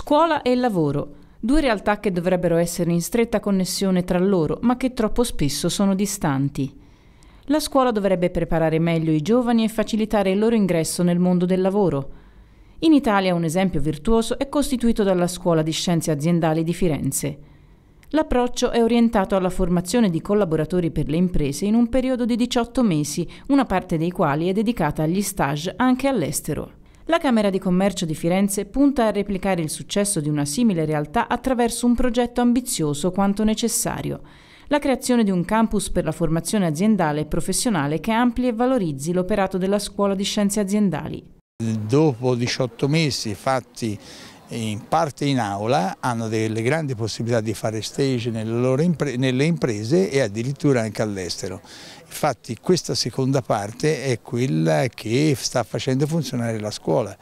Scuola e lavoro. Due realtà che dovrebbero essere in stretta connessione tra loro, ma che troppo spesso sono distanti. La scuola dovrebbe preparare meglio i giovani e facilitare il loro ingresso nel mondo del lavoro. In Italia un esempio virtuoso è costituito dalla Scuola di Scienze Aziendali di Firenze. L'approccio è orientato alla formazione di collaboratori per le imprese in un periodo di 18 mesi, una parte dei quali è dedicata agli stage anche all'estero. La Camera di Commercio di Firenze punta a replicare il successo di una simile realtà attraverso un progetto ambizioso quanto necessario la creazione di un campus per la formazione aziendale e professionale che ampli e valorizzi l'operato della Scuola di Scienze Aziendali. Dopo 18 mesi fatti in parte in aula hanno delle grandi possibilità di fare stage nelle, impre nelle imprese e addirittura anche all'estero. Infatti questa seconda parte è quella che sta facendo funzionare la scuola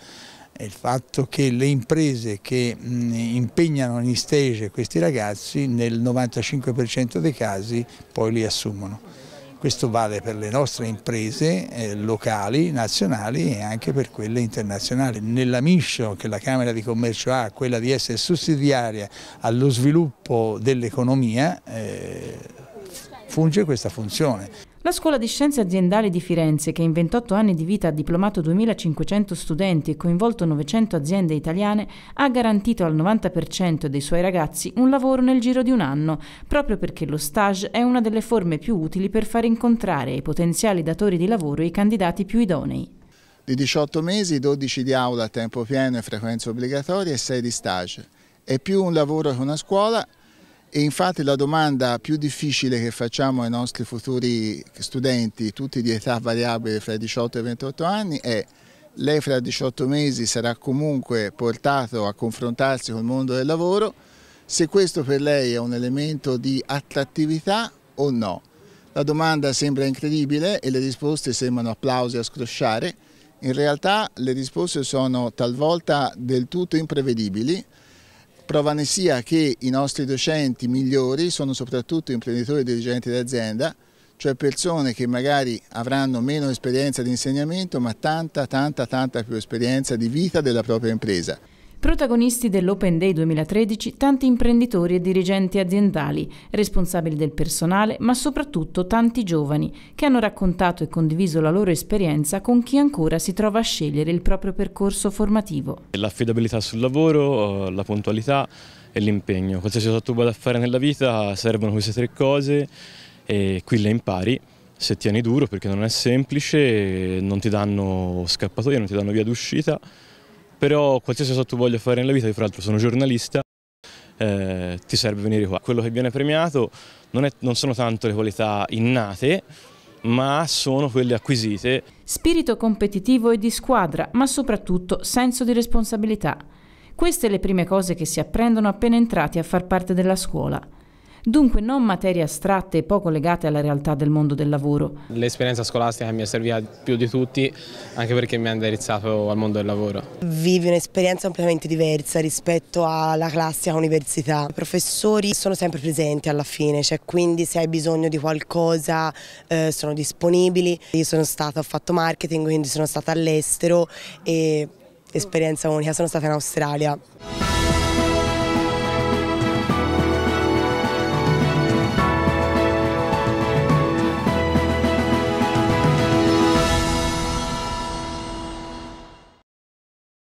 il fatto che le imprese che impegnano in stage questi ragazzi nel 95% dei casi poi li assumono. Questo vale per le nostre imprese eh, locali, nazionali e anche per quelle internazionali. Nella mission che la Camera di Commercio ha, quella di essere sussidiaria allo sviluppo dell'economia, eh, funge questa funzione. La Scuola di Scienze Aziendali di Firenze, che in 28 anni di vita ha diplomato 2.500 studenti e coinvolto 900 aziende italiane, ha garantito al 90% dei suoi ragazzi un lavoro nel giro di un anno, proprio perché lo stage è una delle forme più utili per far incontrare ai potenziali datori di lavoro i candidati più idonei di 18 mesi, 12 di aula a tempo pieno e frequenze obbligatorie e 6 di stage. È più un lavoro che una scuola, e infatti la domanda più difficile che facciamo ai nostri futuri studenti, tutti di età variabile fra i 18 e i 28 anni, è lei fra 18 mesi sarà comunque portato a confrontarsi col mondo del lavoro, se questo per lei è un elemento di attrattività o no. La domanda sembra incredibile e le risposte sembrano applausi a scrosciare, in realtà le risposte sono talvolta del tutto imprevedibili, Prova ne sia che i nostri docenti migliori sono soprattutto imprenditori e dirigenti d'azienda, cioè persone che magari avranno meno esperienza di insegnamento ma tanta, tanta, tanta più esperienza di vita della propria impresa. Protagonisti dell'Open Day 2013 tanti imprenditori e dirigenti aziendali, responsabili del personale, ma soprattutto tanti giovani che hanno raccontato e condiviso la loro esperienza con chi ancora si trova a scegliere il proprio percorso formativo. L'affidabilità sul lavoro, eh, la puntualità e l'impegno. Qualsiasi cosa tu vada a fare nella vita servono queste tre cose e qui le impari se tieni duro perché non è semplice, non ti danno scappatoie, non ti danno via d'uscita però qualsiasi cosa tu voglia fare nella vita, io fra l'altro sono giornalista, eh, ti serve venire qua. Quello che viene premiato non, è, non sono tanto le qualità innate, ma sono quelle acquisite. Spirito competitivo e di squadra, ma soprattutto senso di responsabilità. Queste le prime cose che si apprendono appena entrati a far parte della scuola dunque non materie astratte e poco legate alla realtà del mondo del lavoro. L'esperienza scolastica mi è servita più di tutti, anche perché mi ha indirizzato al mondo del lavoro. Vivi un'esperienza completamente diversa rispetto alla classica università. I professori sono sempre presenti alla fine, cioè quindi se hai bisogno di qualcosa eh, sono disponibili. Io sono stata, ho fatto marketing, quindi sono stata all'estero e esperienza unica, sono stata in Australia.